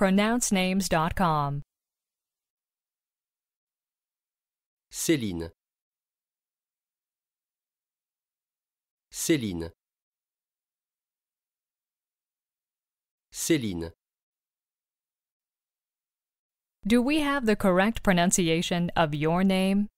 pronouncenames.com. Céline. Céline. Céline. Do we have the correct pronunciation of your name?